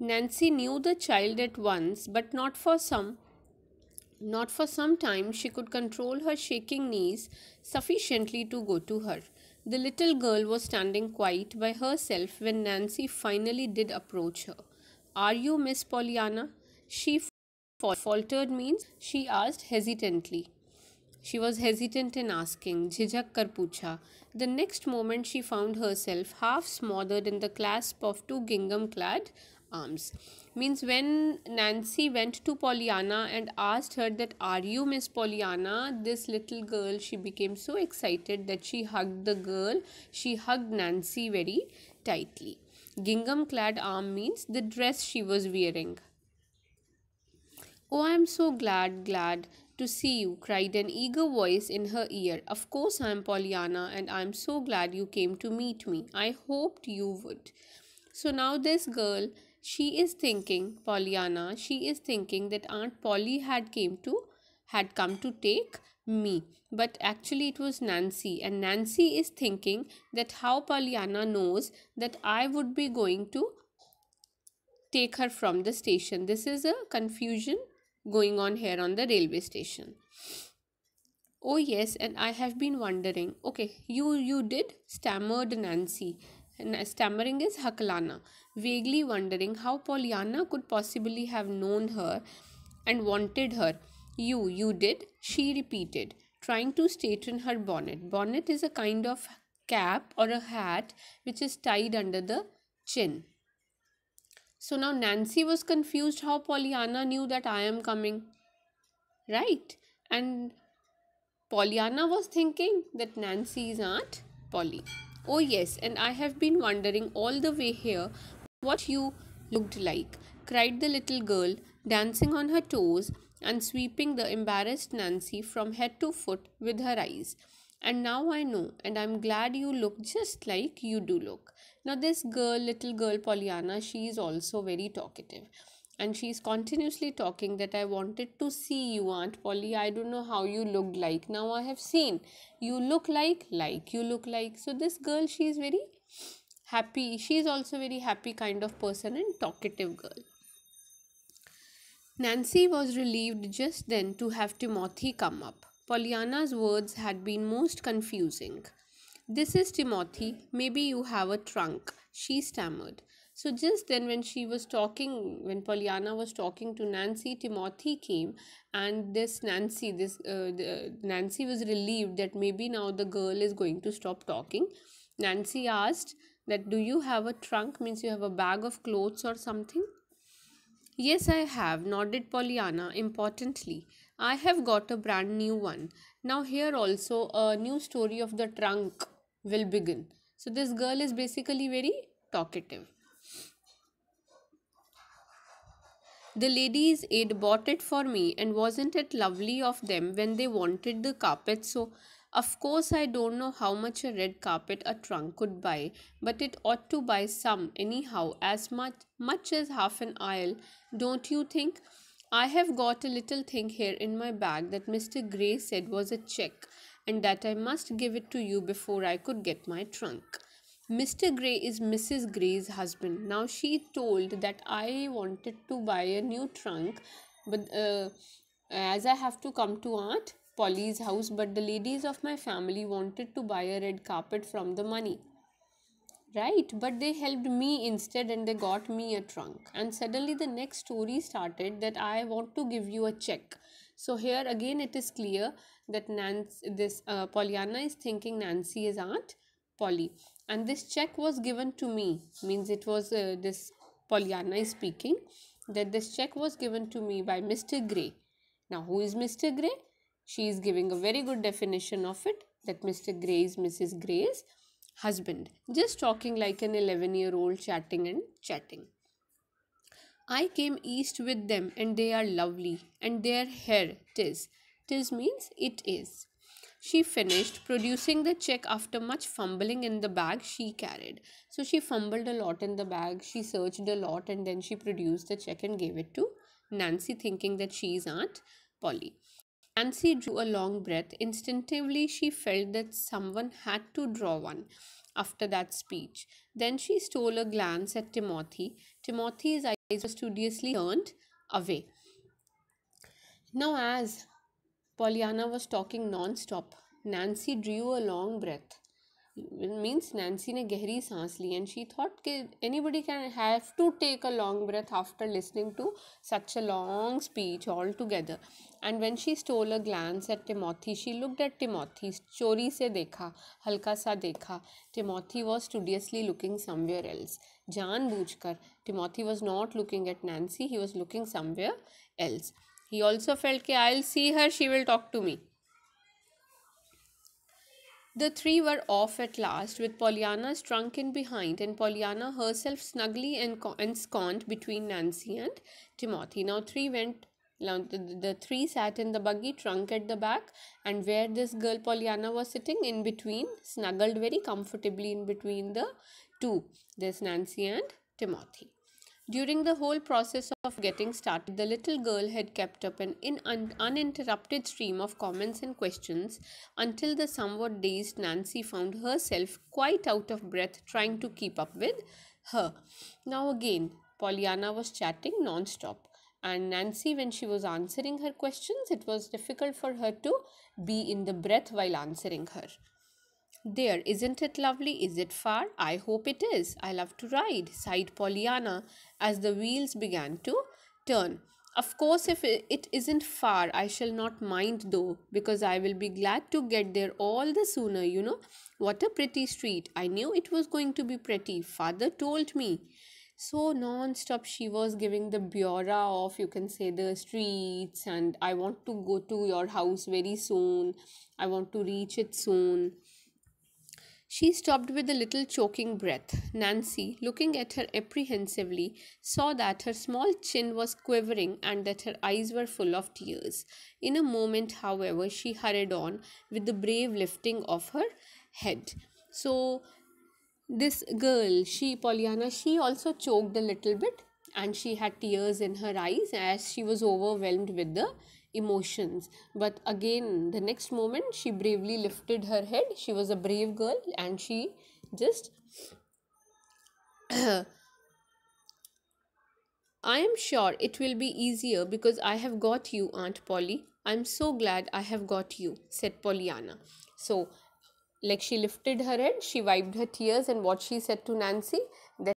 Nancy knew the child at once, but not for some not for some time she could control her shaking knees sufficiently to go to her. The little girl was standing quite by herself when Nancy finally did approach her. Are you Miss Pollyanna? She faltered means she asked hesitantly. She was hesitant in asking, jhijak kar pucha. The next moment she found herself half smothered in the clasp of two gingham clad arms. Means when Nancy went to Pollyanna and asked her that are you Miss Pollyanna, this little girl, she became so excited that she hugged the girl. She hugged Nancy very tightly. Gingham clad arm means the dress she was wearing. Oh, I am so glad, glad to see you, cried an eager voice in her ear. Of course, I am Pollyanna, and I am so glad you came to meet me. I hoped you would. So now this girl she is thinking, Pollyanna, she is thinking that Aunt Polly had came to had come to take me. But actually, it was Nancy, and Nancy is thinking that how Pollyanna knows that I would be going to take her from the station. This is a confusion going on here on the railway station. Oh, yes, and I have been wondering. Okay, you you did, stammered Nancy. Stammering is Hakalana, vaguely wondering how Pollyanna could possibly have known her and wanted her. You, you did, she repeated, trying to straighten her bonnet. Bonnet is a kind of cap or a hat which is tied under the chin. So now Nancy was confused how Pollyanna knew that I am coming. Right? And Pollyanna was thinking that Nancy is Aunt Polly. Oh, yes, and I have been wondering all the way here what you looked like, cried the little girl, dancing on her toes and sweeping the embarrassed Nancy from head to foot with her eyes. And now I know, and I'm glad you look just like you do look. Now, this girl, little girl Pollyanna, she is also very talkative and she's continuously talking that I wanted to see you, Aunt Polly. I don't know how you look like. Now I have seen. You look like, like, you look like. So this girl, she is very happy. She is also very happy kind of person and talkative girl. Nancy was relieved just then to have Timothy come up. Pollyanna's words had been most confusing. This is Timothy. Maybe you have a trunk, she stammered. So just then when she was talking, when Pollyanna was talking to Nancy, Timothy came and this Nancy, this uh, the, Nancy was relieved that maybe now the girl is going to stop talking. Nancy asked that do you have a trunk means you have a bag of clothes or something? Yes, I have, nodded Pollyanna importantly. I have got a brand new one. Now, here also, a new story of the trunk will begin. So, this girl is basically very talkative. The ladies aid bought it for me, and wasn't it lovely of them when they wanted the carpet so? Of course, I don't know how much a red carpet a trunk could buy, but it ought to buy some, anyhow, as much, much as half an aisle, don't you think? I have got a little thing here in my bag that Mr. Gray said was a check, and that I must give it to you before I could get my trunk. Mr. Gray is Mrs. Gray's husband. Now she told that I wanted to buy a new trunk, but uh, as I have to come to Aunt Polly's house, but the ladies of my family wanted to buy a red carpet from the money. Right, but they helped me instead and they got me a trunk. And suddenly the next story started that I want to give you a check. So here again it is clear that Nancy, this uh, Pollyanna is thinking Nancy is aunt Polly. And this check was given to me, means it was uh, this Pollyanna is speaking, that this check was given to me by Mr. Gray. Now, who is Mr. Gray? She is giving a very good definition of it that Mr. Gray is Mrs. Gray's husband. Just talking like an 11 year old, chatting and chatting. I came east with them and they are lovely and their hair tis. Tis means it is. She finished producing the check after much fumbling in the bag she carried. So she fumbled a lot in the bag, she searched a lot, and then she produced the check and gave it to Nancy, thinking that she is Aunt Polly. Nancy drew a long breath. Instinctively, she felt that someone had to draw one after that speech. Then she stole a glance at Timothy. Timothy's eyes were studiously turned away. Now, as Pollyanna was talking non-stop. Nancy drew a long breath. It means Nancy ne गहरी saans li and she thought कि anybody can have to take a long breath after listening to such a long speech altogether. And when she stole a glance at Timothy, she looked at Timothy. Chori se dekha, halka sa dekha. Timothy was studiously looking somewhere else. जानबूझकर Timothy was not looking at Nancy, he was looking somewhere else. He also felt that I'll see her, she will talk to me. The three were off at last, with Pollyanna trunk in behind and Pollyanna herself snugly ensconced between Nancy and Timothy. Now, three went. Now, the three sat in the buggy trunk at the back, and where this girl Pollyanna was sitting in between, snuggled very comfortably in between the two. There's Nancy and Timothy. During the whole process of getting started, the little girl had kept up an un uninterrupted stream of comments and questions until the somewhat dazed Nancy found herself quite out of breath trying to keep up with her. Now, again, Pollyanna was chatting non-stop and Nancy, when she was answering her questions, it was difficult for her to be in the breath while answering her there. Isn't it lovely? Is it far? I hope it is. I love to ride, sighed Pollyanna as the wheels began to turn. Of course, if it isn't far, I shall not mind though, because I will be glad to get there all the sooner, you know. What a pretty street. I knew it was going to be pretty. Father told me. So, non stop, she was giving the biora of, you can say, the streets, and I want to go to your house very soon. I want to reach it soon. She stopped with a little choking breath. Nancy, looking at her apprehensively, saw that her small chin was quivering and that her eyes were full of tears. In a moment, however, she hurried on with the brave lifting of her head. So, this girl, she, Pollyanna, she also choked a little bit and she had tears in her eyes as she was overwhelmed with the emotions. But again, the next moment, she bravely lifted her head. She was a brave girl and she just. I am sure it will be easier because I have got you, Aunt Polly. I'm so glad I have got you, said Pollyanna. So, like she lifted her head, she wiped her tears, and what she said to Nancy that